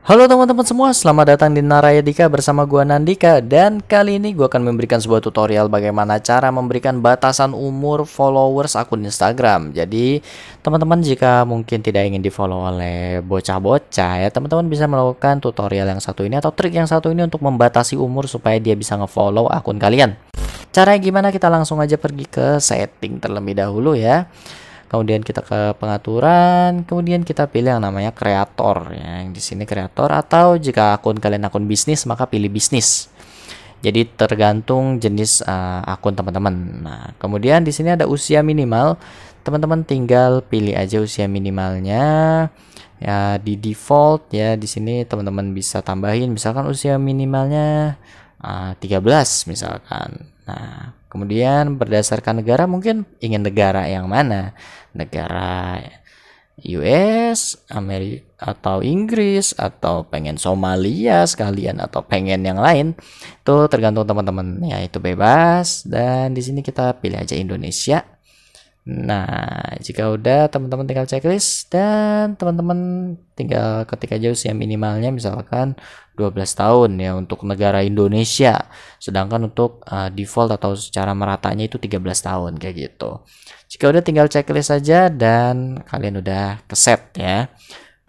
Halo teman-teman semua, selamat datang di Narayadika bersama gua Nandika dan kali ini gua akan memberikan sebuah tutorial bagaimana cara memberikan batasan umur followers akun Instagram. Jadi, teman-teman jika mungkin tidak ingin di-follow oleh bocah-bocah ya, teman-teman bisa melakukan tutorial yang satu ini atau trik yang satu ini untuk membatasi umur supaya dia bisa nge-follow akun kalian. Caranya gimana? Kita langsung aja pergi ke setting terlebih dahulu ya kemudian kita ke pengaturan kemudian kita pilih yang namanya kreator ya di sini kreator atau jika akun kalian akun bisnis maka pilih bisnis jadi tergantung jenis uh, akun teman-teman nah kemudian di sini ada usia minimal teman-teman tinggal pilih aja usia minimalnya ya di default ya di sini teman-teman bisa tambahin misalkan usia minimalnya uh, eh, 13 misalkan nah Kemudian berdasarkan negara mungkin ingin negara yang mana? Negara US, Amerika atau Inggris atau pengen Somalia sekalian atau pengen yang lain itu tergantung teman-teman ya itu bebas dan di sini kita pilih aja Indonesia Nah, jika udah teman-teman tinggal checklist dan teman-teman tinggal ketik aja usia minimalnya misalkan 12 tahun ya untuk negara Indonesia. Sedangkan untuk uh, default atau secara meratanya itu 13 tahun kayak gitu. Jika udah tinggal checklist saja dan kalian udah keset ya.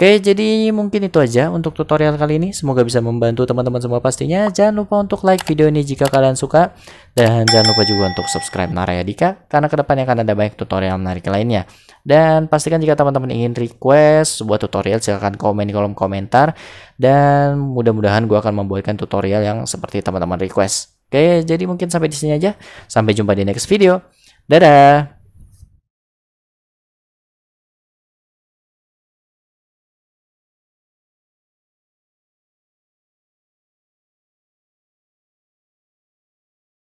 Oke, jadi mungkin itu aja untuk tutorial kali ini. Semoga bisa membantu teman-teman semua pastinya. Jangan lupa untuk like video ini jika kalian suka. Dan jangan lupa juga untuk subscribe Naraya Dika, karena kedepannya akan ada banyak tutorial menarik lainnya. Dan pastikan jika teman-teman ingin request sebuah tutorial, silahkan komen di kolom komentar. Dan mudah-mudahan gue akan membuatkan tutorial yang seperti teman-teman request. Oke, jadi mungkin sampai di sini aja. Sampai jumpa di next video. Dadah!